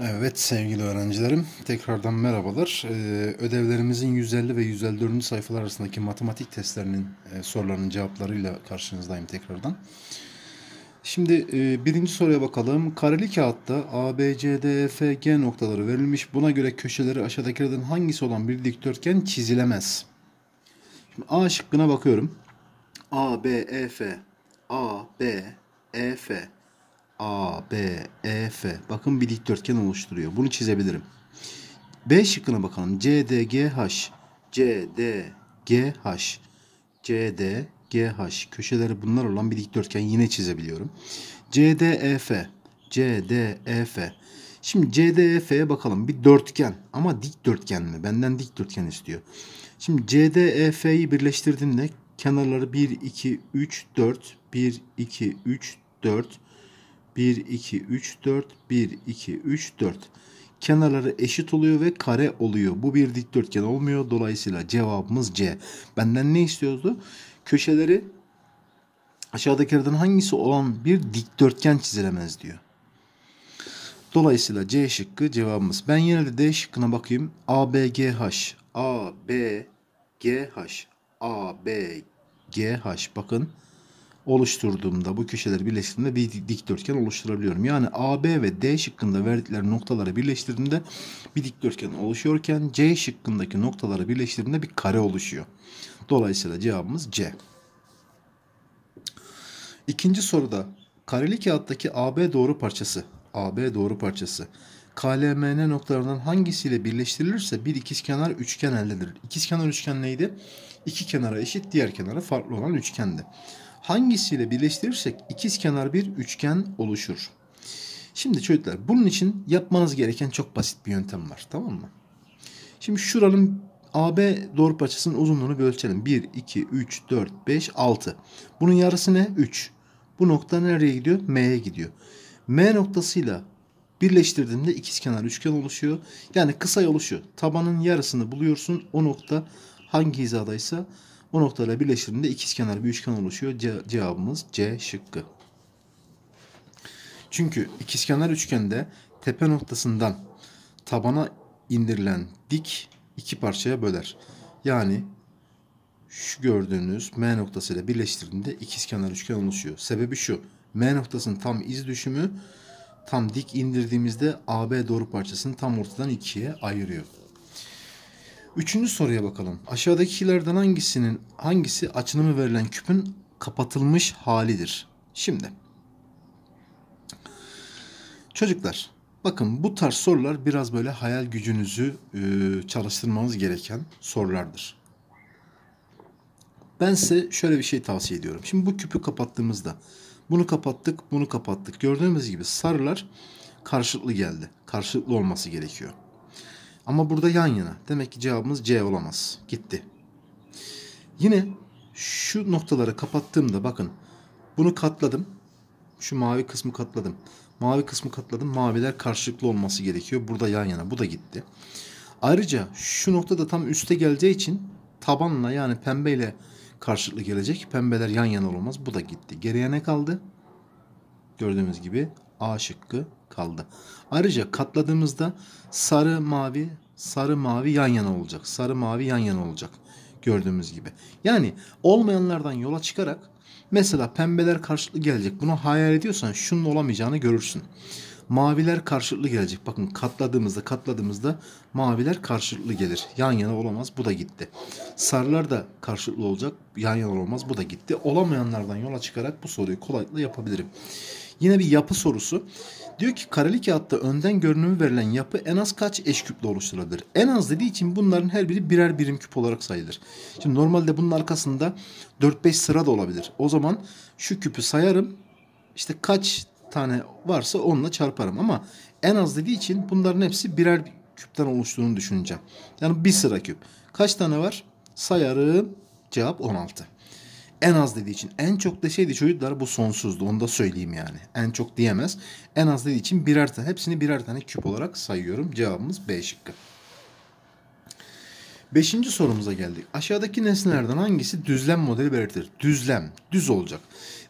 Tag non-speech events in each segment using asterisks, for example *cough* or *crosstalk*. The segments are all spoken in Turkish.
Evet sevgili öğrencilerim tekrardan merhabalar. Ee, ödevlerimizin 150 ve 154. sayfalar arasındaki matematik testlerinin e, sorularının cevaplarıyla karşınızdayım tekrardan. Şimdi e, birinci soruya bakalım. Kareli kağıtta A, B, C, D, E, F, G noktaları verilmiş. Buna göre köşeleri aşağıdakilerden hangisi olan bir dikdörtgen çizilemez? Şimdi A şıkkına bakıyorum. A, B, E, F. A, B, E, F. A, B, E, F. Bakın bir dikdörtgen oluşturuyor. Bunu çizebilirim. B şıkkına bakalım. C, D, G, H. C, D, G, H. C, D, G, H. Köşeleri bunlar olan bir dikdörtgen yine çizebiliyorum. C, D, E, F. C, D, E, F. Şimdi C, D, E, F'ye bakalım. Bir dörtgen ama dikdörtgen mi? Benden dikdörtgen istiyor. Şimdi C, D, E, F'yi birleştirdiğimde kenarları 1, 2, 3, 4. 1, 2, 3, 4. 1, 2, 3, 4, 1, 2, 3, 4. Kenarları eşit oluyor ve kare oluyor. Bu bir dikdörtgen olmuyor. Dolayısıyla cevabımız C. Benden ne istiyordu? Köşeleri aşağıdakilerden hangisi olan bir dikdörtgen çizilemez diyor. Dolayısıyla C şıkkı cevabımız. Ben yine de D şıkkına bakayım. A, B, G, H. A, B, G, H. A, B, G, H. Bakın oluşturduğumda bu köşeleri birleştirdiğimde bir dikdörtgen oluşturabiliyorum. Yani AB ve D şıkkında verdikleri noktaları birleştirdiğimde bir dikdörtgen oluşuyorken C şıkkındaki noktaları birleştirdiğimde bir kare oluşuyor. Dolayısıyla cevabımız C. İkinci soruda kareli kağıttaki AB doğru parçası, AB doğru parçası KLMN noktalarından hangisiyle birleştirilirse bir ikizkenar üçgen elde edilir. İkizkenar üçgen neydi? İki kenara eşit, diğer kenara farklı olan üçgendi hangisiyle birleştirirsek ikiz kenar bir üçgen oluşur. Şimdi çocuklar bunun için yapmanız gereken çok basit bir yöntem var tamam mı? Şimdi şuranın AB doğru parçasının uzunluğunu bir ölçelim. 1, 2, 3, 4, 5, 6. Bunun yarısı ne? 3. Bu nokta nereye gidiyor? M'ye gidiyor. M noktasıyla birleştirdiğimde kenar üçgen oluşuyor. Yani kısa oluşuyor. Tabanın yarısını buluyorsun. O nokta hangi hizadaysa o noktalarla birleştiğinde ikizkenar bir üçgen oluşuyor. Ce cevabımız C şıkkı. Çünkü ikizkenar üçgende tepe noktasından tabana indirilen dik iki parçaya böler. Yani şu gördüğünüz M noktasıyla birleştirdiğinde ikizkenar üçgen oluşuyor. Sebebi şu. M noktasının tam iz düşümü tam dik indirdiğimizde AB doğru parçasını tam ortadan ikiye ayırıyor. Üçüncü soruya bakalım. Aşağıdakilerden hangisinin hangisi açılımı verilen küpün kapatılmış halidir? Şimdi çocuklar bakın bu tarz sorular biraz böyle hayal gücünüzü e, çalıştırmanız gereken sorulardır. Ben size şöyle bir şey tavsiye ediyorum. Şimdi bu küpü kapattığımızda bunu kapattık, bunu kapattık. Gördüğünüz gibi sarılar karşılıklı geldi. Karşılıklı olması gerekiyor. Ama burada yan yana. Demek ki cevabımız C olamaz. Gitti. Yine şu noktaları kapattığımda bakın. Bunu katladım. Şu mavi kısmı katladım. Mavi kısmı katladım. Maviler karşılıklı olması gerekiyor. Burada yan yana. Bu da gitti. Ayrıca şu noktada tam üste geleceği için tabanla yani pembeyle karşılıklı gelecek. Pembeler yan yana olmaz. Bu da gitti. Geriye ne kaldı? Gördüğünüz gibi A şıkkı kaldı. Ayrıca katladığımızda sarı mavi sarı mavi yan yana olacak. Sarı mavi yan yana olacak. Gördüğümüz gibi. Yani olmayanlardan yola çıkarak mesela pembeler karşılıklı gelecek. Bunu hayal ediyorsan şunun olamayacağını görürsün. Maviler karşılıklı gelecek. Bakın katladığımızda katladığımızda maviler karşılıklı gelir. Yan yana olamaz. Bu da gitti. Sarılar da karşılıklı olacak. Yan yana olamaz, Bu da gitti. Olamayanlardan yola çıkarak bu soruyu kolaylıkla yapabilirim. Yine bir yapı sorusu. Diyor ki kareli kağıtta önden görünümü verilen yapı en az kaç eşküple oluşturulabilir? En az dediği için bunların her biri birer birim küp olarak sayılır. Şimdi normalde bunun arkasında 4-5 sıra da olabilir. O zaman şu küpü sayarım. İşte kaç tane varsa onunla çarparım ama en az dediği için bunların hepsi birer küpten oluştuğunu düşüneceğim. Yani bir sıra küp. Kaç tane var? Sayarım. Cevap 16. En az dediği için. En çok da şeydi çocuklar bu sonsuzdu. Onu da söyleyeyim yani. En çok diyemez. En az dediği için birer tane. Hepsini birer tane küp olarak sayıyorum. Cevabımız B şıkkı. Beşinci sorumuza geldik. Aşağıdaki nesnelerden hangisi düzlem modeli belirtir? Düzlem, düz olacak.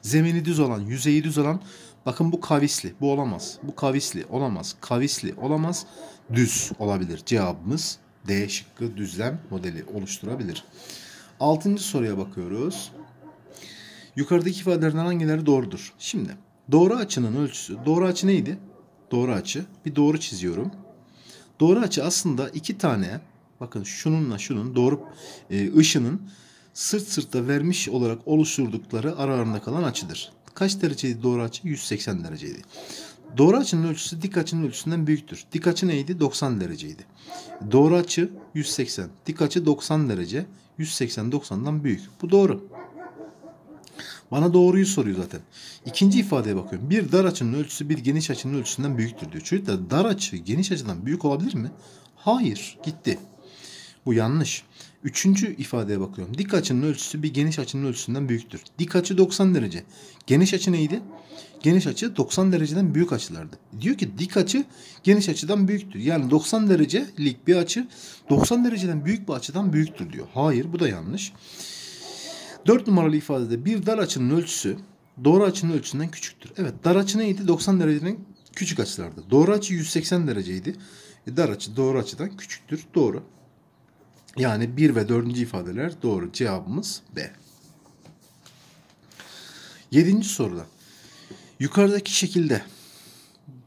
Zemini düz olan, yüzeyi düz olan. Bakın bu kavisli, bu olamaz. Bu kavisli, olamaz. Kavisli, olamaz. Düz olabilir. Cevabımız D şıkkı düzlem modeli oluşturabilir. Altıncı soruya bakıyoruz. Yukarıdaki ifadelerden hangileri doğrudur? Şimdi doğru açının ölçüsü. Doğru açı neydi? Doğru açı. Bir doğru çiziyorum. Doğru açı aslında iki tane bakın şununla şunun doğru e, ışının sırt sırta vermiş olarak oluşturdukları aralarında kalan açıdır. Kaç dereceydi doğru açı? 180 dereceydi. Doğru açının ölçüsü dik açının ölçüsünden büyüktür. Dik açı neydi? 90 dereceydi. Doğru açı 180. Dik açı 90 derece. 180 90'dan büyük. Bu doğru. Bana doğruyu soruyor zaten. İkinci ifadeye bakıyorum. Bir dar açının ölçüsü bir geniş açının ölçüsünden büyüktür diyor. da dar açı geniş açıdan büyük olabilir mi? Hayır. Gitti. Bu yanlış. Üçüncü ifadeye bakıyorum. Dik açının ölçüsü bir geniş açının ölçüsünden büyüktür. Dik açı 90 derece. Geniş açı neydi? Geniş açı 90 dereceden büyük açılardı. Diyor ki dik açı geniş açıdan büyüktür. Yani 90 derecelik bir açı 90 dereceden büyük bir açıdan büyüktür diyor. Hayır bu da yanlış. 4 numaralı ifadede bir dar açının ölçüsü doğru açının ölçüsünden küçüktür. Evet dar açı neydi? 90 derecenin küçük açılardı. Doğru açı 180 dereceydi. E, dar açı doğru açıdan küçüktür. Doğru. Yani 1 ve 4. ifadeler doğru. Cevabımız B. 7. soruda. Yukarıdaki şekilde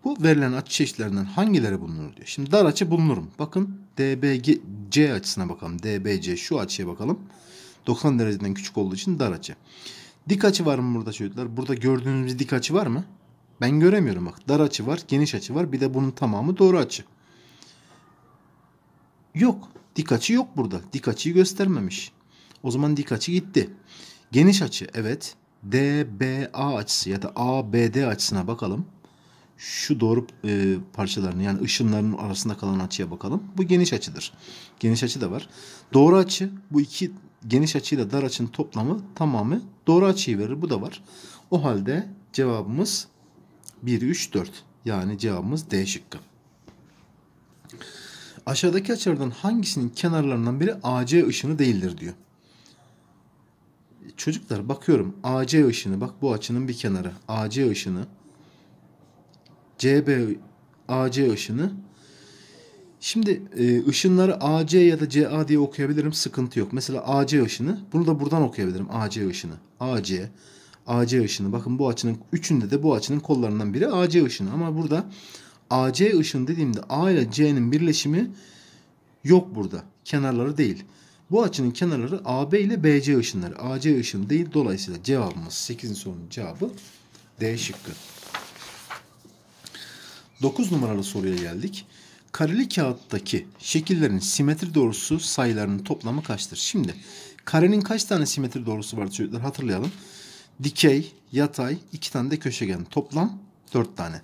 bu verilen açı çeşitlerinden hangileri bulunur diyor. Şimdi dar açı bulunurum. Bakın DBC açısına bakalım. DBC şu açıya bakalım. 90 dereceden küçük olduğu için dar açı. Dik açı var mı burada çocuklar? Burada gördüğünüz dik açı var mı? Ben göremiyorum bak. Dar açı var, geniş açı var. Bir de bunun tamamı doğru açı. Yok. Dik açı yok burada. Dik açıyı göstermemiş. O zaman dik açı gitti. Geniş açı evet. DBA açısı ya da ABD açısına bakalım. Şu doğru e, parçalarını yani ışınların arasında kalan açıya bakalım. Bu geniş açıdır. Geniş açı da var. Doğru açı bu iki geniş açıyla dar açının toplamı tamamı doğru açıyı verir. Bu da var. O halde cevabımız 1, 3, 4. Yani cevabımız D şıkkı. Aşağıdaki açılardan hangisinin kenarlarından biri AC ışını değildir diyor. Çocuklar bakıyorum AC ışını bak bu açının bir kenarı AC ışını CB AC ışını Şimdi e, ışınları AC ya da CA diye okuyabilirim. Sıkıntı yok. Mesela AC ışını. Bunu da buradan okuyabilirim. AC ışını. AC. AC ışını. Bakın bu açının üçünde de bu açının kollarından biri AC ışını. Ama burada AC ışın dediğimde A ile C'nin birleşimi yok burada. Kenarları değil. Bu açının kenarları AB ile BC ışınları. AC ışını değil. Dolayısıyla cevabımız 8. sorunun cevabı D şıkkı. 9 numaralı soruya geldik kareli kağıttaki şekillerin simetri doğrusu sayılarının toplamı kaçtır? Şimdi karenin kaç tane simetri doğrusu var çocuklar hatırlayalım. Dikey, yatay, iki tane de köşegen. Toplam dört tane.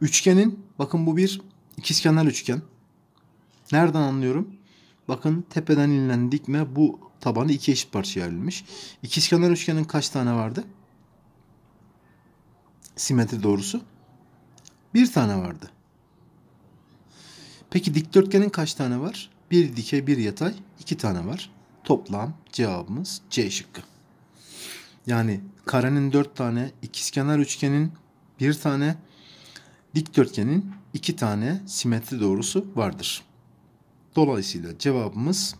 Üçgenin bakın bu bir ikizkenar üçgen. Nereden anlıyorum? Bakın tepeden inilen dikme bu tabanı iki eşit parçaya ayrılmış. İkizkenar üçgenin kaç tane vardı? Simetri doğrusu. Bir tane vardı. Peki dikdörtgenin kaç tane var? Bir dikey bir yatay iki tane var. Toplam cevabımız C şıkkı. Yani karenin dört tane, ikizkenar üçgenin bir tane, dikdörtgenin iki tane simetri doğrusu vardır. Dolayısıyla cevabımız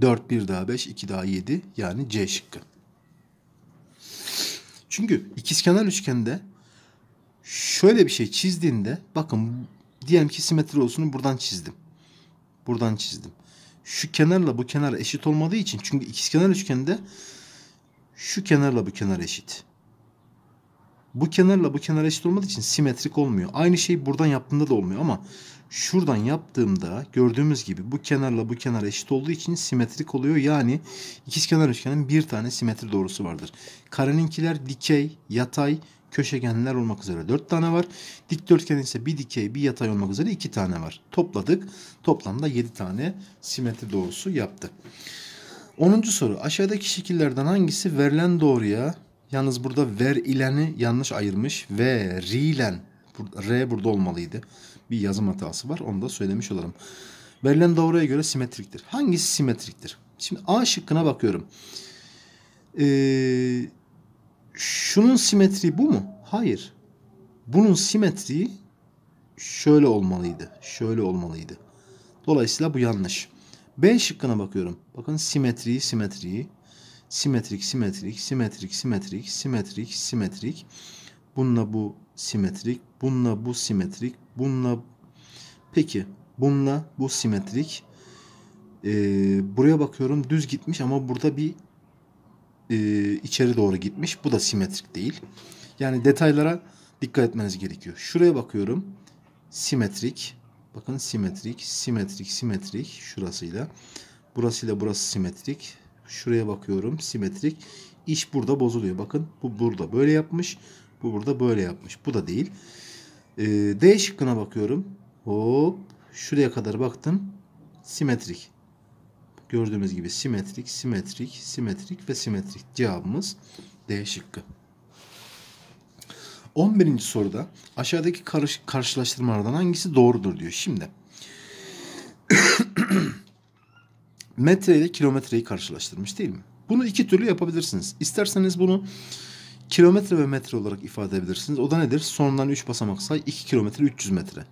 4, 1 daha 5, 2 daha 7 yani C şıkkı. Çünkü ikizkenar üçgende şöyle bir şey çizdiğinde bakın Diyelim ki simetri olsun buradan çizdim. Buradan çizdim. Şu kenarla bu kenar eşit olmadığı için çünkü ikizkenar üçgende şu kenarla bu kenar eşit. Bu kenarla bu kenar eşit olmadığı için simetrik olmuyor. Aynı şey buradan yaptığımda da olmuyor ama şuradan yaptığımda gördüğümüz gibi bu kenarla bu kenar eşit olduğu için simetrik oluyor. Yani ikizkenar üçgenin bir tane simetri doğrusu vardır. Kareninkiler dikey, yatay, köşegenler olmak üzere 4 tane var. Dikdörtgen ise bir dikey bir yatay olmak üzere 2 tane var. Topladık. Toplamda 7 tane simetri doğrusu yaptı. 10. soru. Aşağıdaki şekillerden hangisi verilen doğruya yalnız burada verileni yanlış ayırmış. Verilen. R burada olmalıydı. Bir yazım hatası var. Onu da söylemiş olalım. Verilen doğruya göre simetriktir. Hangisi simetriktir? Şimdi A şıkkına bakıyorum. Eee şunun simetri bu mu? Hayır. Bunun simetriği şöyle olmalıydı. Şöyle olmalıydı. Dolayısıyla bu yanlış. B şıkkına bakıyorum. Bakın simetriyi, simetriyi. Simetrik, simetrik, simetrik, simetrik, simetrik, simetrik. Bununla bu simetrik, bununla bu simetrik, bununla... Peki, bununla bu simetrik. Ee, buraya bakıyorum düz gitmiş ama burada bir e, içeri doğru gitmiş. Bu da simetrik değil. Yani detaylara dikkat etmeniz gerekiyor. Şuraya bakıyorum. Simetrik. Bakın simetrik, simetrik, simetrik şurasıyla. Burasıyla burası simetrik. Şuraya bakıyorum simetrik. İş burada bozuluyor. Bakın bu burada böyle yapmış. Bu burada böyle yapmış. Bu da değil. Ee, D şıkkına bakıyorum. Hop. Şuraya kadar baktım. Simetrik. Gördüğümüz gibi simetrik, simetrik, simetrik ve simetrik cevabımız D şıkkı. 11. soruda aşağıdaki karış, karşılaştırmalardan hangisi doğrudur diyor. Şimdi *clears throat* metre ile kilometreyi karşılaştırmış değil mi? Bunu iki türlü yapabilirsiniz. İsterseniz bunu kilometre ve metre olarak ifade edebilirsiniz. O da nedir? Sonundan 3 basamak say 2 kilometre 300 metre.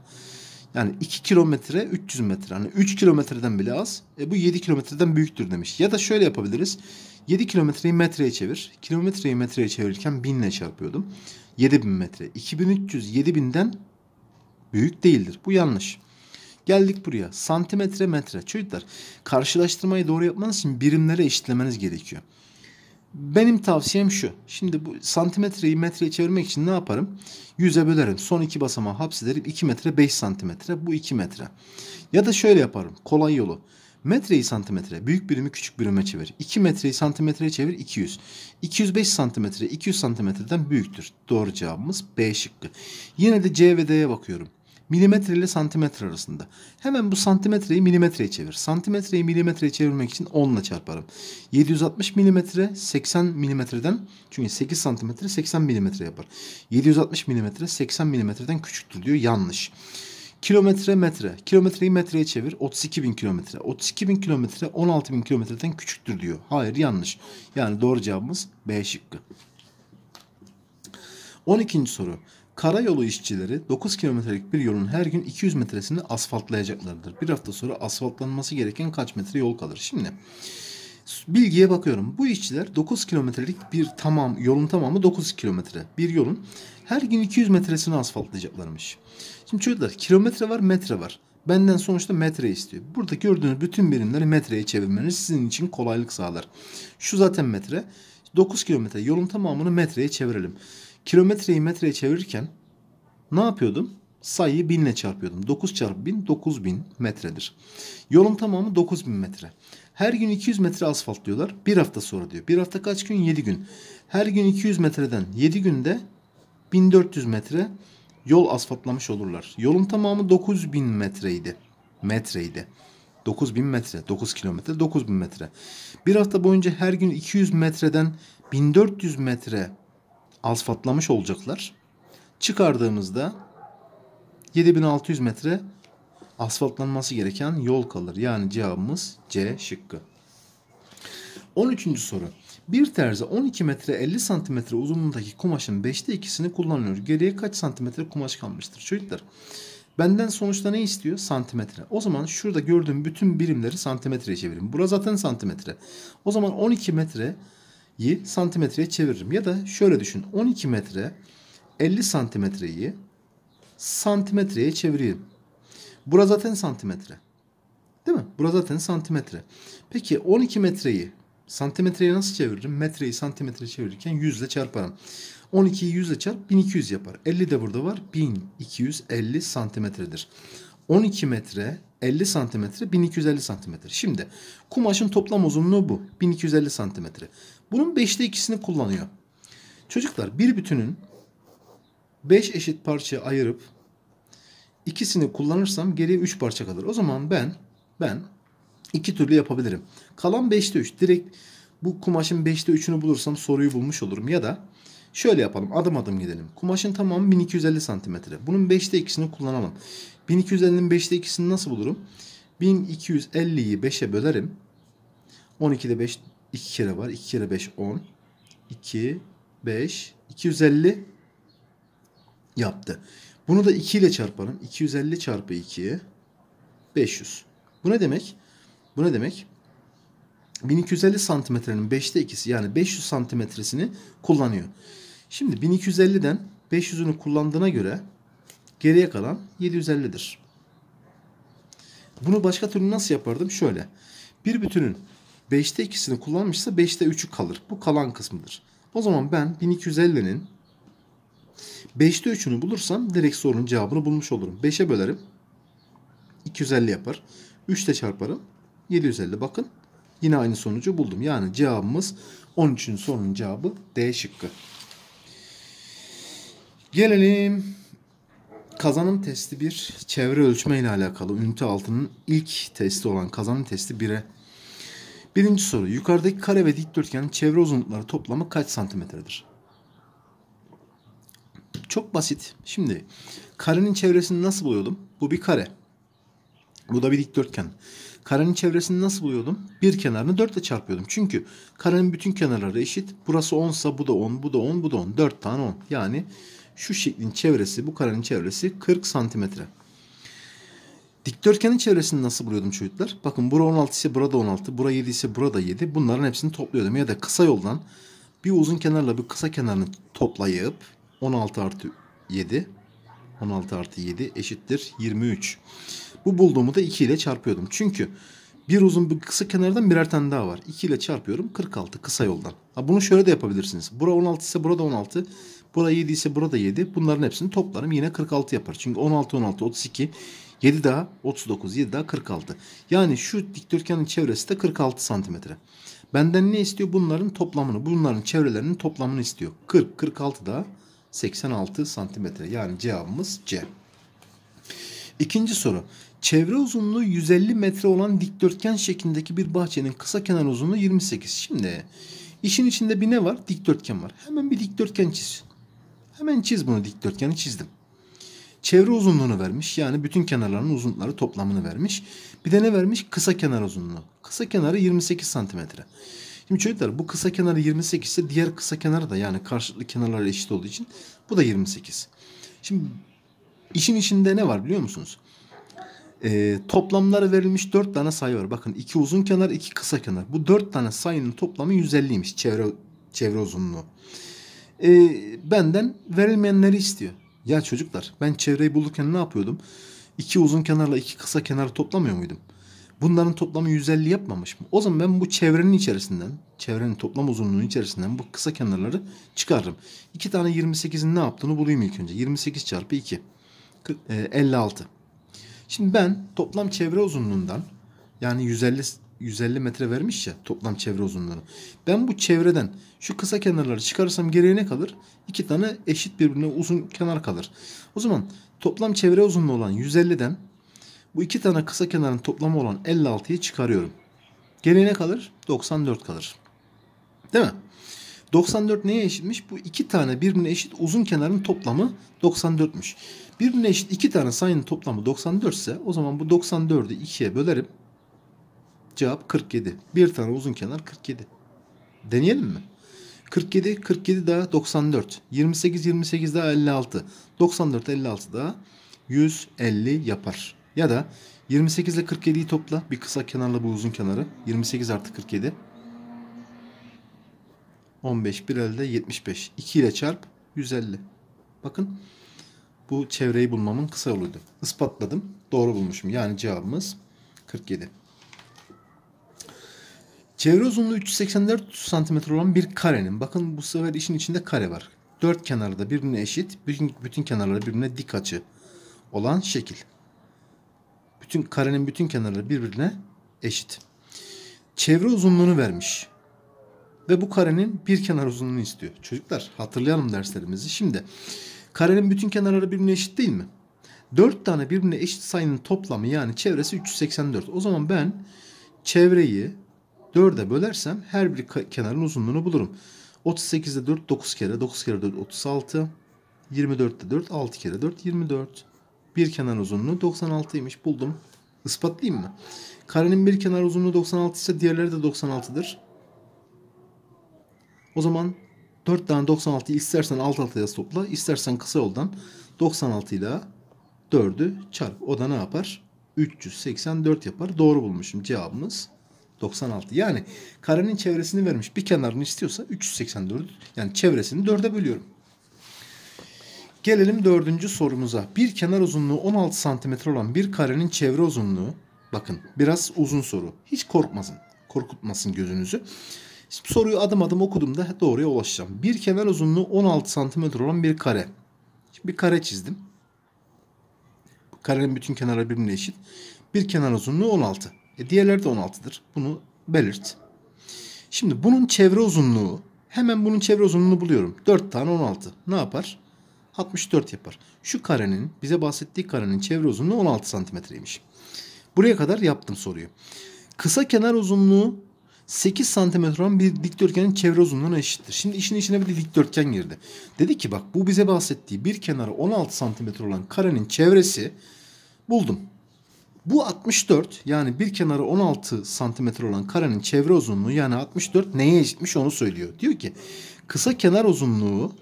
Yani 2 kilometre 300 metre. Hani 3 kilometreden bile az. E bu 7 kilometreden büyüktür demiş. Ya da şöyle yapabiliriz. 7 kilometreyi metreye çevir. Kilometreyi metreye çevirirken 1000 ile çarpıyordum. 7000 metre. 2300 7000'den büyük değildir. Bu yanlış. Geldik buraya. Santimetre metre. Çocuklar karşılaştırmayı doğru yapmanız için birimlere eşitlemeniz gerekiyor. Benim tavsiyem şu. Şimdi bu santimetreyi metreye çevirmek için ne yaparım? 100'e bölerim. Son iki basamağı hapsederim. 2 metre 5 santimetre. Bu 2 metre. Ya da şöyle yaparım. Kolay yolu. Metreyi santimetre, büyük birimi küçük birime çevir. 2 metreyi santimetreye çevir 200. 205 santimetre 200 santimetreden büyüktür. Doğru cevabımız B şıkkı. Yine de C ve D'ye bakıyorum. Milimetre ile santimetre arasında. Hemen bu santimetreyi milimetreye çevir. Santimetreyi milimetreye çevirmek için 10 ile çarparım. 760 milimetre 80 milimetreden çünkü 8 santimetre 80 milimetre yapar. 760 milimetre 80 milimetreden küçüktür diyor. Yanlış. Kilometre metre. Kilometreyi metreye çevir. 32 bin kilometre. 32 bin kilometre 16 bin kilometreden küçüktür diyor. Hayır yanlış. Yani doğru cevabımız B şıkkı. 12. soru. Karayolu işçileri 9 kilometrelik bir yolun her gün 200 metresini asfaltlayacaklardır. Bir hafta sonra asfaltlanması gereken kaç metre yol kalır? Şimdi bilgiye bakıyorum. Bu işçiler 9 kilometrelik bir tamam yolun tamamı 9 kilometre bir yolun her gün 200 metresini asfaltlayacaklarmış. Şimdi çocuklar kilometre var metre var. Benden sonuçta metre istiyor. Burada gördüğünüz bütün birimleri metreye çevirmeniz sizin için kolaylık sağlar. Şu zaten metre. 9 kilometre yolun tamamını metreye çevirelim kilometreyi metreye çevirirken ne yapıyordum? Sayıyı binle çarpıyordum. 9 çarpı 1000 9000 metredir. Yolun tamamı 9000 metre. Her gün 200 metre asfaltlıyorlar. Bir hafta sonra diyor. Bir hafta kaç gün? 7 gün. Her gün 200 metreden 7 günde 1400 metre yol asfaltlamış olurlar. Yolun tamamı 9000 metreydi. Metreydi. 9000 metre, 9 kilometre, 9000 metre. Bir hafta boyunca her gün 200 metreden 1400 metre Asfaltlamış olacaklar. Çıkardığımızda 7600 metre asfaltlanması gereken yol kalır. Yani cevabımız C şıkkı. 13. soru. Bir terzi 12 metre 50 santimetre uzunluğundaki kumaşın 5'te 2'sini kullanıyor. Geriye kaç santimetre kumaş kalmıştır? Çocuklar benden sonuçta ne istiyor? Santimetre. O zaman şurada gördüğüm bütün birimleri santimetreye çevirin. Burası zaten santimetre. O zaman 12 metre yi santimetreye çeviririm. Ya da şöyle düşün 12 metre 50 santimetreyi santimetreye çevireyim. Bura zaten santimetre. Değil mi? Bura zaten santimetre. Peki 12 metreyi santimetreye nasıl çeviririm? Metreyi santimetreye çevirirken 100 ile çarparım. 12'yi 100 ile çarp 1200 yapar. 50 de burada var. 1250 santimetredir. 12 metre 50 santimetre 1250 santimetre. Şimdi kumaşın toplam uzunluğu bu. 1250 santimetre. Bunun 5'te 2'sini kullanıyor. Çocuklar bir bütünün 5 eşit parçaya ayırıp ikisini kullanırsam geriye 3 parça kalır. O zaman ben ben iki türlü yapabilirim. Kalan 5'te 3 direkt bu kumaşın 5'te 3'ünü bulursam soruyu bulmuş olurum ya da şöyle yapalım adım adım gidelim. Kumaşın tamamı 1250 santimetre. Bunun 5'te 2'sini kullanalım. 1250'nin 5'te 2'sini nasıl bulurum? 1250'yi 5'e bölerim. 12'de 5 2 kere var. 2 kere 5 10. 2, 5, 250 yaptı. Bunu da 2 ile çarparım. 250 çarpı 2 500. Bu ne demek? Bu ne demek? 1250 santimetrenin 5'te 2'si yani 500 santimetresini kullanıyor. Şimdi 1250'den 500'ünü kullandığına göre geriye kalan 750'dir. Bunu başka türlü nasıl yapardım? Şöyle. Bir bütünün 5'te ikisini kullanmışsa 5'te 3'ü kalır. Bu kalan kısmıdır. O zaman ben 1250'nin 5'te 3'ünü bulursam direkt sorunun cevabını bulmuş olurum. 5'e bölerim. 250 yapar. 3 ile çarparım. 750 bakın. Yine aynı sonucu buldum. Yani cevabımız 13'ün sorunun cevabı D şıkkı. Gelelim kazanım testi bir çevre ölçme ile alakalı. Ünite altının ilk testi olan kazanım testi 1'e Birinci soru. Yukarıdaki kare ve dikdörtgenin çevre uzunlukları toplamı kaç santimetredir? Çok basit. Şimdi karenin çevresini nasıl buluyordum? Bu bir kare. Bu da bir dikdörtgen. Karenin çevresini nasıl buluyordum? Bir kenarını 4 ile çarpıyordum. Çünkü karenin bütün kenarları eşit. Burası 10 ise bu da 10, bu da 10, bu da 10. 4 tane 10. Yani şu şeklin çevresi, bu karenin çevresi 40 santimetre. Dikdörtgenin çevresini nasıl buluyordum çocuklar? Bakın bura 16 ise burada 16, bura 7 ise burada 7. Bunların hepsini topluyordum. Ya da kısa yoldan bir uzun kenarla bir kısa kenarını toplayıp 16 artı 7 16 artı 7 eşittir 23. Bu bulduğumu da 2 ile çarpıyordum. Çünkü bir uzun bir kısa kenardan birer tane daha var. 2 ile çarpıyorum 46 kısa yoldan. Ha, bunu şöyle de yapabilirsiniz. Bura 16 ise burada 16. Bura 7 ise burada 7. Bunların hepsini toplarım yine 46 yapar. Çünkü 16, 16, 32, 7 daha 39, 7 daha 46. Yani şu dikdörtgenin çevresi de 46 santimetre. Benden ne istiyor? Bunların toplamını, bunların çevrelerinin toplamını istiyor. 40, 46 daha 86 santimetre. Yani cevabımız C. İkinci soru. Çevre uzunluğu 150 metre olan dikdörtgen şeklindeki bir bahçenin kısa kenar uzunluğu 28. Şimdi işin içinde bir ne var? Dikdörtgen var. Hemen bir dikdörtgen çiz. Hemen çiz bunu dikdörtgeni çizdim. Çevre uzunluğunu vermiş. Yani bütün kenarların uzunlukları toplamını vermiş. Bir de ne vermiş? Kısa kenar uzunluğu. Kısa kenarı 28 santimetre. Şimdi çocuklar bu kısa kenarı 28 ise diğer kısa kenarı da yani karşılıklı kenarlar eşit olduğu için bu da 28. Şimdi işin içinde ne var biliyor musunuz? Ee, toplamları verilmiş 4 tane sayı var. Bakın 2 uzun kenar 2 kısa kenar. Bu 4 tane sayının toplamı 150'ymiş çevre, çevre uzunluğu e, benden verilmeyenleri istiyor. Ya çocuklar ben çevreyi bulurken ne yapıyordum? İki uzun kenarla iki kısa kenarı toplamıyor muydum? Bunların toplamı 150 yapmamış mı? O zaman ben bu çevrenin içerisinden, çevrenin toplam uzunluğunun içerisinden bu kısa kenarları çıkarırım. İki tane 28'in ne yaptığını bulayım ilk önce. 28 çarpı 2. 56. E, Şimdi ben toplam çevre uzunluğundan yani 150 150 metre vermiş ya toplam çevre uzunluğunu. Ben bu çevreden şu kısa kenarları çıkarırsam geriye ne kalır? İki tane eşit birbirine uzun kenar kalır. O zaman toplam çevre uzunluğu olan 150'den bu iki tane kısa kenarın toplamı olan 56'yı çıkarıyorum. Geriye ne kalır? 94 kalır. Değil mi? 94 neye eşitmiş? Bu iki tane birbirine eşit uzun kenarın toplamı 94'müş. Birbirine eşit iki tane sayının toplamı 94 ise o zaman bu 94'ü 2'ye bölerim. Cevap 47. Bir tane uzun kenar 47. Deneyelim mi? 47, 47 daha 94. 28, 28 daha 56. 94, 56 daha 150 yapar. Ya da 28 ile 47'yi topla. Bir kısa kenarla bu uzun kenarı. 28 artı 47. 15, bir elde 75. 2 ile çarp 150. Bakın bu çevreyi bulmamın kısa yoluydu. Ispatladım. Doğru bulmuşum. Yani cevabımız 47. Çevre uzunluğu 384 cm olan bir karenin, bakın bu sefer işin içinde kare var. Dört kenarı da birbirine eşit, bütün, bütün kenarları birbirine dik açı olan şekil. Bütün karenin bütün kenarları birbirine eşit. Çevre uzunluğunu vermiş. Ve bu karenin bir kenar uzunluğunu istiyor. Çocuklar hatırlayalım derslerimizi. Şimdi karenin bütün kenarları birbirine eşit değil mi? Dört tane birbirine eşit sayının toplamı yani çevresi 384. O zaman ben çevreyi 4'e bölersem her bir kenarın uzunluğunu bulurum. 38'de 4 9 kere 9 kere 4 36 24'te 4 6 kere 4 24 bir kenar uzunluğu 96'ymış buldum. Ispatlayayım mı? Karenin bir kenar uzunluğu 96 ise diğerleri de 96'dır. O zaman 4 tane 96'yı istersen alt alta yaz topla istersen kısa yoldan 96 ile 4'ü çarp. O da ne yapar? 384 yapar. Doğru bulmuşum cevabımız. 96. Yani karenin çevresini vermiş. Bir kenarını istiyorsa 384 yani çevresini 4'e bölüyorum. Gelelim dördüncü sorumuza. Bir kenar uzunluğu 16 santimetre olan bir karenin çevre uzunluğu. Bakın biraz uzun soru. Hiç korkmasın. Korkutmasın gözünüzü. Şimdi soruyu adım adım okuduğumda doğruya ulaşacağım. Bir kenar uzunluğu 16 santimetre olan bir kare. Şimdi bir kare çizdim. Karenin bütün kenarları birbirine eşit. Bir kenar uzunluğu 16. E diğerleri de 16'dır. Bunu belirt. Şimdi bunun çevre uzunluğu hemen bunun çevre uzunluğunu buluyorum. 4 tane 16. Ne yapar? 64 yapar. Şu karenin bize bahsettiği karenin çevre uzunluğu 16 santimetreymiş. Buraya kadar yaptım soruyu. Kısa kenar uzunluğu 8 santimetre olan bir dikdörtgenin çevre uzunluğuna eşittir. Şimdi işin içine bir de dikdörtgen girdi. Dedi ki bak bu bize bahsettiği bir kenarı 16 santimetre olan karenin çevresi buldum. Bu 64 yani bir kenarı 16 santimetre olan karenin çevre uzunluğu yani 64 neye eşitmiş onu söylüyor. Diyor ki kısa kenar uzunluğu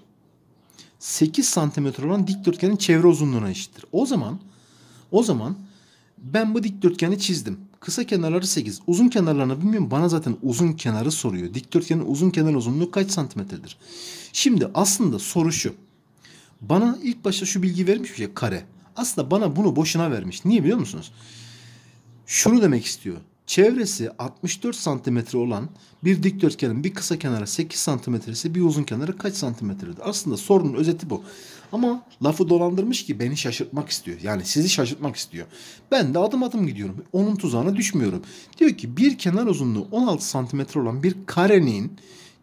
8 santimetre olan dikdörtgenin çevre uzunluğuna eşittir. O zaman o zaman ben bu dikdörtgeni çizdim. Kısa kenarları 8. Uzun kenarlarını bilmiyorum. Bana zaten uzun kenarı soruyor. Dikdörtgenin uzun kenar uzunluğu kaç santimetredir? Şimdi aslında soru şu. Bana ilk başta şu bilgi vermiş bir şey kare. Aslında bana bunu boşuna vermiş. Niye biliyor musunuz? Şunu demek istiyor. Çevresi 64 santimetre olan bir dikdörtgenin bir kısa kenarı 8 santimetre ise bir uzun kenarı kaç santimetredir? Aslında sorunun özeti bu. Ama lafı dolandırmış ki beni şaşırtmak istiyor. Yani sizi şaşırtmak istiyor. Ben de adım adım gidiyorum. Onun tuzağına düşmüyorum. Diyor ki bir kenar uzunluğu 16 santimetre olan bir karenin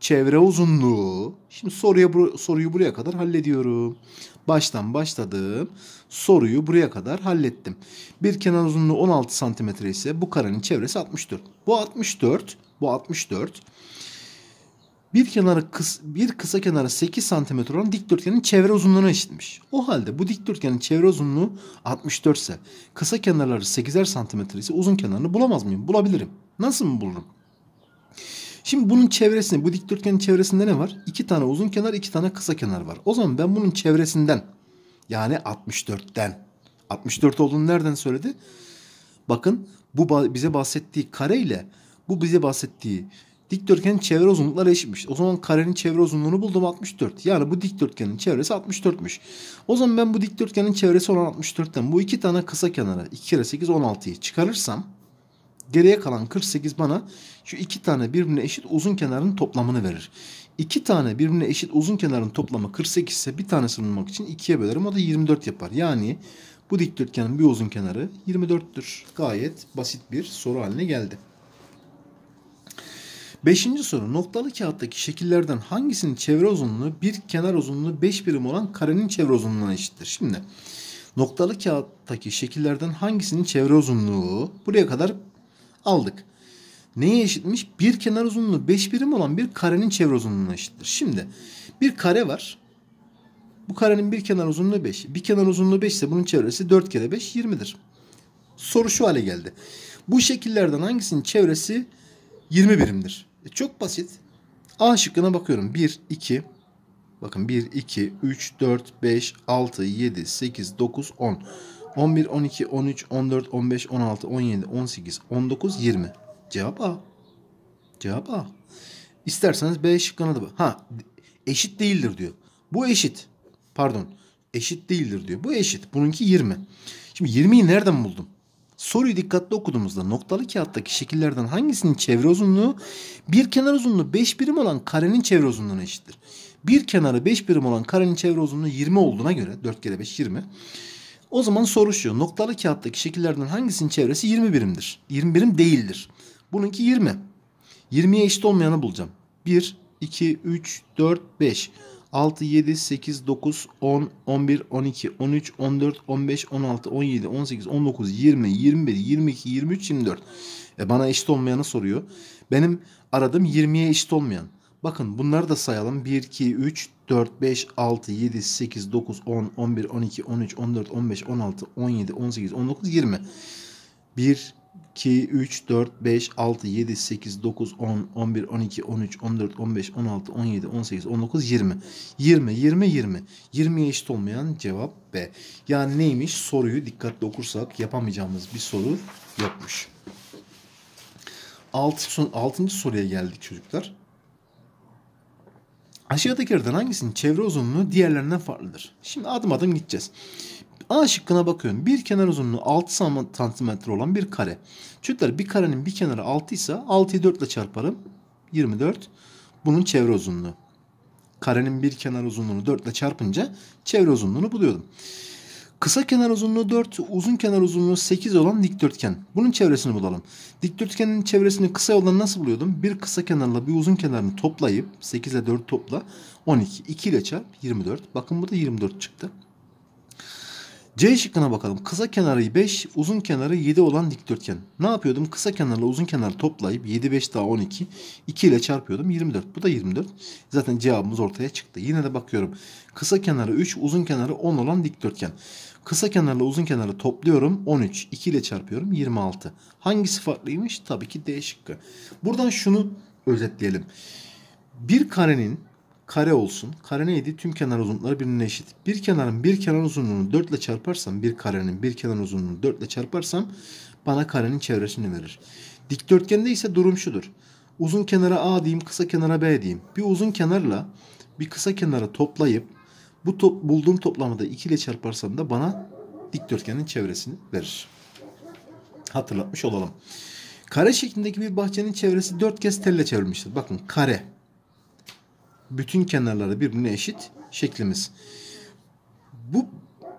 çevre uzunluğu. Şimdi soruya soruyu buraya kadar hallediyorum. Baştan başladım. Soruyu buraya kadar hallettim. Bir kenar uzunluğu 16 santimetre ise bu karenin çevresi 64. Bu 64. Bu 64. Bir kenarı kıs, bir kısa kenarı 8 santimetre olan dikdörtgenin çevre uzunluğuna eşitmiş. O halde bu dikdörtgenin çevre uzunluğu 64 ise kısa kenarları 8'er santimetre ise uzun kenarını bulamaz mıyım? Bulabilirim. Nasıl mı bulurum? Şimdi bunun çevresinde bu dikdörtgenin çevresinde ne var? İki tane uzun kenar iki tane kısa kenar var. O zaman ben bunun çevresinden yani 64'ten 64 olduğunu nereden söyledi? Bakın bu bize bahsettiği kare ile bu bize bahsettiği dikdörtgenin çevre uzunlukları eşitmiş. O zaman karenin çevre uzunluğunu buldum 64. Yani bu dikdörtgenin çevresi 64'müş. O zaman ben bu dikdörtgenin çevresi olan 64'ten bu iki tane kısa kenara 2 kere 8 16'yı çıkarırsam Geriye kalan 48 bana şu iki tane birbirine eşit uzun kenarın toplamını verir. İki tane birbirine eşit uzun kenarın toplamı 48 ise bir tanesini bulmak için ikiye bölerim. O da 24 yapar. Yani bu dikdörtgenin bir uzun kenarı 24'tür. Gayet basit bir soru haline geldi. Beşinci soru noktalı kağıttaki şekillerden hangisinin çevre uzunluğu bir kenar uzunluğu 5 birim olan karenin çevre uzunluğuna eşittir? Şimdi noktalı kağıttaki şekillerden hangisinin çevre uzunluğu buraya kadar aldık. Neye eşitmiş? Bir kenar uzunluğu 5 birim olan bir karenin çevre uzunluğuna eşittir. Şimdi bir kare var. Bu karenin bir kenar uzunluğu 5. Bir kenar uzunluğu 5 ise bunun çevresi 4 kere 5 20'dir. Soru şu hale geldi. Bu şekillerden hangisinin çevresi 20 birimdir? E çok basit. A şıkkına bakıyorum. 1, 2, bakın 1, 2, 3, 4, 5, 6, 7, 8, 9, 10. 11, 12, 13, 14, 15, 16, 17, 18, 19, 20. Cevap A. Cevap A. İsterseniz B şıkkına da bak. Ha eşit değildir diyor. Bu eşit. Pardon. Eşit değildir diyor. Bu eşit. Bununki 20. Şimdi 20'yi nereden buldum? Soruyu dikkatli okuduğumuzda noktalı kağıttaki şekillerden hangisinin çevre uzunluğu bir kenar uzunluğu 5 birim olan karenin çevre uzunluğuna eşittir. Bir kenarı 5 birim olan karenin çevre uzunluğu 20 olduğuna göre 4 kere 5 20. O zaman soru şu. Noktalı kağıttaki şekillerden hangisinin çevresi 20 birimdir? 20 birim değildir. Bununki 20. 20'ye eşit olmayanı bulacağım. 1, 2, 3, 4, 5, 6, 7, 8, 9, 10, 11, 12, 13, 14, 15, 16, 17, 18, 19, 20, 21, 22, 23, 24. E bana eşit olmayanı soruyor. Benim aradığım 20'ye eşit olmayan. Bakın bunları da sayalım. 1, 2, 3, 4, 5, 6, 7, 8, 9, 10, 11, 12, 13, 14, 15, 16, 17, 18, 19, 20. 1, 2, 3, 4, 5, 6, 7, 8, 9, 10, 11, 12, 13, 14, 15, 16, 17, 18, 19, 20. 20, 20, 20. 20'ye eşit olmayan cevap B. Yani neymiş? Soruyu dikkatli okursak yapamayacağımız bir soru yokmuş. 6. soruya geldik çocuklar. Aşağıdaki haritadan hangisinin çevre uzunluğu diğerlerinden farklıdır? Şimdi adım adım gideceğiz. A şıkkına bakıyorum. Bir kenar uzunluğu 6 cm olan bir kare. Çocuklar bir karenin bir kenarı 6 ise 6'yı 4 ile çarparım. 24. Bunun çevre uzunluğu. Karenin bir kenar uzunluğunu 4 ile çarpınca çevre uzunluğunu buluyordum. Kısa kenar uzunluğu 4, uzun kenar uzunluğu 8 olan dikdörtgen. Bunun çevresini bulalım. Dikdörtgenin çevresini kısa yoldan nasıl buluyordum? Bir kısa kenarla bir uzun kenarını toplayıp 8 ile 4 topla 12. 2 ile çarp 24. Bakın bu da 24 çıktı. C şıkkına bakalım. Kısa kenarı 5, uzun kenarı 7 olan dikdörtgen. Ne yapıyordum? Kısa kenarla uzun kenarı toplayıp 7, 5 daha 12. 2 ile çarpıyordum. 24. Bu da 24. Zaten cevabımız ortaya çıktı. Yine de bakıyorum. Kısa kenarı 3, uzun kenarı 10 olan dikdörtgen. Kısa kenarla uzun kenarı topluyorum. 13. 2 ile çarpıyorum. 26. Hangisi farklıymış? Tabii ki D şıkkı. Buradan şunu özetleyelim. Bir karenin kare olsun. Kare neydi? Tüm kenar uzunlukları birbirine eşit. Bir kenarın bir kenar uzunluğunu 4 ile çarparsam bir karenin bir kenar uzunluğunu 4 ile çarparsam bana karenin çevresini verir. Dikdörtgende ise durum şudur. Uzun kenara A diyeyim, kısa kenara B diyeyim. Bir uzun kenarla bir kısa kenara toplayıp bu top, bulduğum toplamada da 2 ile çarparsam da bana dikdörtgenin çevresini verir. Hatırlatmış olalım. Kare şeklindeki bir bahçenin çevresi 4 kez telle çevrilmiştir. Bakın kare. Bütün kenarları birbirine eşit şeklimiz. Bu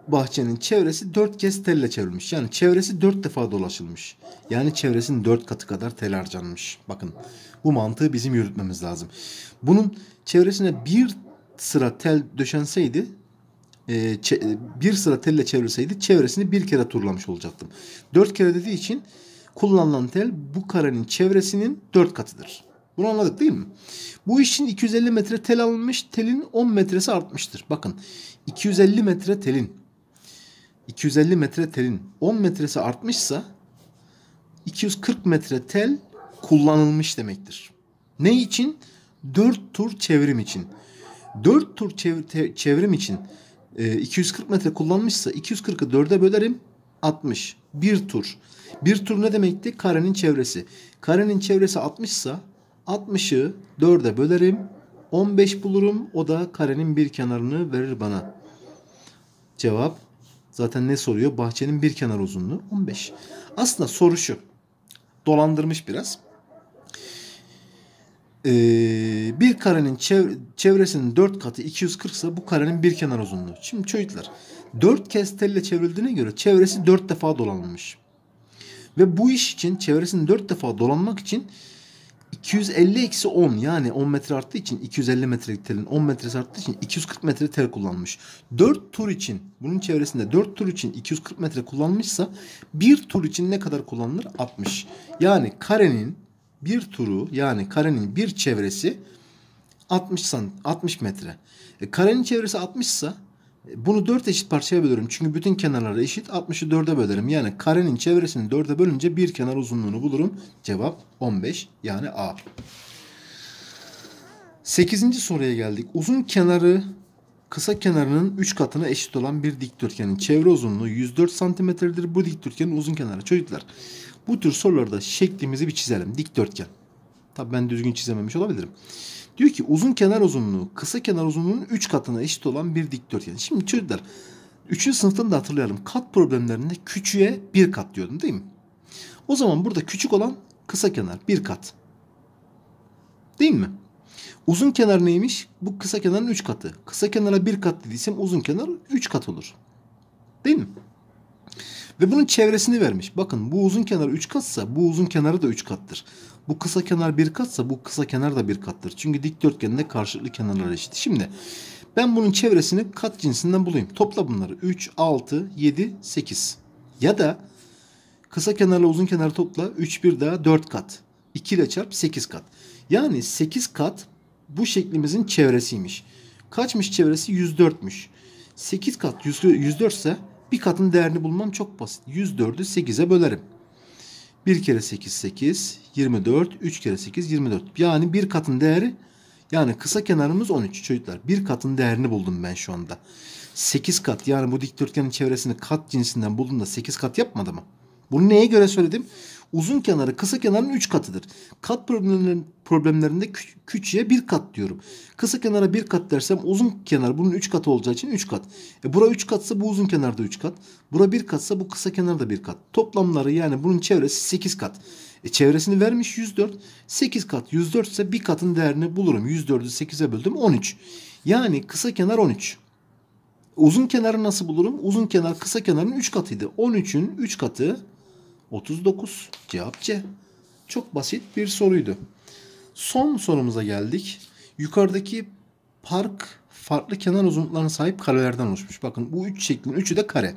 bahçenin çevresi 4 kez telle çevrilmiş. Yani çevresi 4 defa dolaşılmış. Yani çevresinin 4 katı kadar tel harcanmış. Bakın bu mantığı bizim yürütmemiz lazım. Bunun çevresine bir sıra tel döşenseydi e, bir sıra telle çevrilseydi çevresini bir kere turlamış olacaktım. Dört kere dediği için kullanılan tel bu karenin çevresinin dört katıdır. Bunu anladık değil mi? Bu işin 250 metre tel alınmış. Telin 10 metresi artmıştır. Bakın 250 metre telin 250 metre telin 10 metresi artmışsa 240 metre tel kullanılmış demektir. Ne için? 4 tur çevrim için. 4 tur çev- çevrim için e, 240 metre kullanmışsa 240'ı 4'e bölerim 60. Bir tur. Bir tur ne demekti? Karenin çevresi. Karenin çevresi 60 ise 60'ı 4'e bölerim 15 bulurum. O da karenin bir kenarını verir bana. Cevap zaten ne soruyor? Bahçenin bir kenar uzunluğu 15. Aslında soru şu. Dolandırmış biraz. Ee, bir karenin çevresinin 4 katı 240 ise bu karenin bir kenar uzunluğu. Şimdi çocuklar 4 kez telle çevrildiğine göre çevresi 4 defa dolanmış Ve bu iş için çevresini 4 defa dolanmak için 250 eksi 10 yani 10 metre arttığı için 250 metrelik telin 10 metresi arttığı için 240 metre tel kullanmış. 4 tur için bunun çevresinde 4 tur için 240 metre kullanmışsa 1 tur için ne kadar kullanılır? 60. Yani karenin bir turu yani karenin bir çevresi 60 san, 60 metre. E, karenin çevresi 60 ise bunu 4 eşit parçaya bölüyorum. Çünkü bütün kenarları eşit. 60'ı 4'e bölerim. Yani karenin çevresini 4'e bölünce bir kenar uzunluğunu bulurum. Cevap 15 yani A. 8. soruya geldik. Uzun kenarı kısa kenarının 3 katına eşit olan bir dikdörtgenin çevre uzunluğu 104 santimetredir. Bu dikdörtgenin uzun kenarı. Çocuklar bu tür sorularda şeklimizi bir çizelim. Dikdörtgen. Tabii ben düzgün çizememiş olabilirim. Diyor ki uzun kenar uzunluğu kısa kenar uzunluğunun 3 katına eşit olan bir dikdörtgen. Şimdi çocuklar 3. sınıftan da hatırlayalım. Kat problemlerinde küçüğe 1 kat diyordum değil mi? O zaman burada küçük olan kısa kenar 1 kat. Değil mi? Uzun kenar neymiş? Bu kısa kenarın 3 katı. Kısa kenara 1 kat dediysem uzun kenar 3 kat olur. Değil mi? Ve bunun çevresini vermiş. Bakın bu uzun kenar 3 katsa bu uzun kenarı da 3 kattır. Bu kısa kenar 1 katsa bu kısa kenar da 1 kattır. Çünkü dikdörtgende karşılıklı kenarlar eşit. Şimdi ben bunun çevresini kat cinsinden bulayım. Topla bunları. 3, 6, 7, 8. Ya da kısa kenarla uzun kenarı topla. 3, 1 daha 4 kat. 2 ile çarp 8 kat. Yani 8 kat bu şeklimizin çevresiymiş. Kaçmış çevresi? 104'müş. 8 kat 104 ise bir katın değerini bulmam çok basit. 104'ü 8'e bölerim. 1 kere 8 8, 24, 3 kere 8 24. Yani bir katın değeri yani kısa kenarımız 13 çocuklar. Bir katın değerini buldum ben şu anda. 8 kat yani bu dikdörtgenin çevresini kat cinsinden buldum da 8 kat yapmadı mı? Bunu neye göre söyledim? uzun kenarı kısa kenarın 3 katıdır. Kat problemlerinin problemlerinde kü küçüğe 1 kat diyorum. Kısa kenara 1 kat dersem uzun kenar bunun 3 katı olacağı için 3 kat. E bura 3 katsa bu uzun kenar da 3 kat. Bura 1 katsa bu kısa kenar da 1 kat. Toplamları yani bunun çevresi 8 kat. E çevresini vermiş 104. 8 kat 104 ise bir katın değerini bulurum. 104'ü 8'e böldüm 13. Yani kısa kenar 13. Uzun kenarı nasıl bulurum? Uzun kenar kısa kenarın 3 katıydı. 13'ün 3 katı 39 cevap C. Çok basit bir soruydu. Son sorumuza geldik. Yukarıdaki park farklı kenar uzunluklarına sahip karelerden oluşmuş. Bakın bu üç şeklin üçü de kare.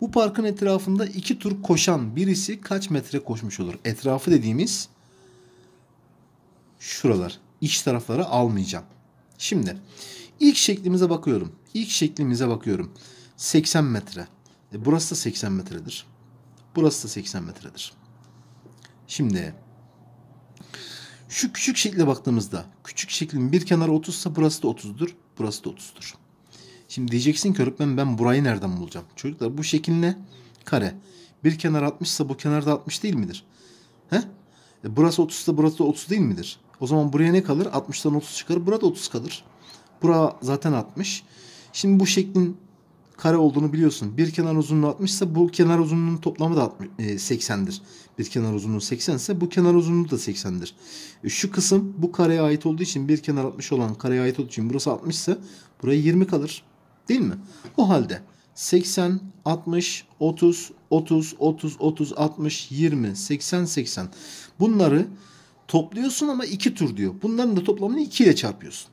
Bu parkın etrafında iki tur koşan birisi kaç metre koşmuş olur? Etrafı dediğimiz şuralar. İç tarafları almayacağım. Şimdi ilk şeklimize bakıyorum. İlk şeklimize bakıyorum. 80 metre. E, burası da 80 metredir. Burası da 80 metredir. Şimdi şu küçük şekle baktığımızda küçük şeklin bir kenarı 30 ise burası da 30'dur. Burası da 30'dur. Şimdi diyeceksin ki öğretmen ben burayı nereden bulacağım? Çocuklar bu şekil ne? Kare. Bir kenar 60 ise bu kenar da 60 değil midir? He? E burası 30 ise burası da 30 değil midir? O zaman buraya ne kalır? 60'tan 30 çıkar. Burada 30 kalır. Bura zaten 60. Şimdi bu şeklin kare olduğunu biliyorsun. Bir kenar uzunluğu 60 ise bu kenar uzunluğunun toplamı da 80'dir. E, bir kenar uzunluğu 80 ise bu kenar uzunluğu da 80'dir. E, şu kısım bu kareye ait olduğu için bir kenar 60 olan kareye ait olduğu için burası 60 ise buraya 20 kalır. Değil mi? O halde 80, 60, 30, 30, 30, 30, 60, 20, 80, 80. Bunları topluyorsun ama iki tur diyor. Bunların da toplamını 2 ile çarpıyorsun.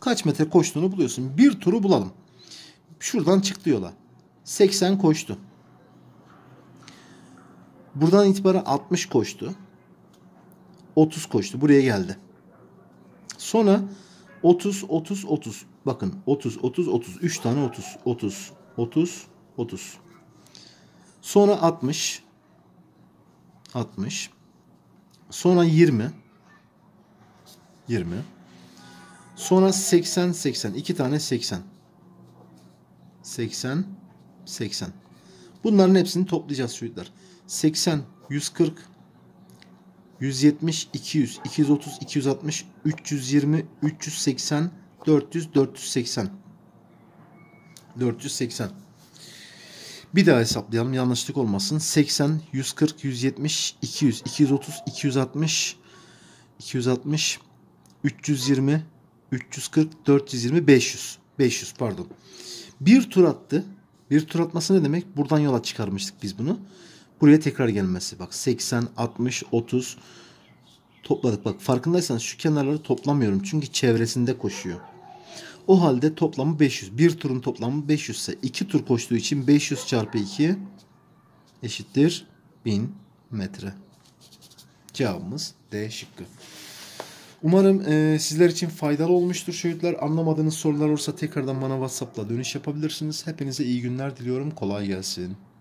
Kaç metre koştuğunu buluyorsun. Bir turu bulalım. Şuradan çıktı yola. 80 koştu. Buradan itibaren 60 koştu. 30 koştu. Buraya geldi. Sonra 30 30 30. Bakın 30 30 30. 3 tane 30 30 30 30. Sonra 60 60. Sonra 20 20. Sonra 80 80. 2 tane 80. 80, 80. Bunların hepsini toplayacağız çocuklar. 80, 140, 170, 200, 230, 260, 320, 380, 400, 480. 480. Bir daha hesaplayalım yanlışlık olmasın. 80, 140, 170, 200, 230, 260, 260, 320, 340, 420, 500. 500 pardon. Bir tur attı. Bir tur atması ne demek? Buradan yola çıkarmıştık biz bunu. Buraya tekrar gelmesi. Bak 80, 60, 30 topladık. Bak farkındaysanız şu kenarları toplamıyorum. Çünkü çevresinde koşuyor. O halde toplamı 500. Bir turun toplamı 500 ise 2 tur koştuğu için 500 çarpı 2 eşittir 1000 metre. Cevabımız D şıkkı. Umarım e, sizler için faydalı olmuştur şehitler. Anlamadığınız sorular olursa tekrardan bana WhatsApp'la dönüş yapabilirsiniz. Hepinize iyi günler diliyorum. Kolay gelsin.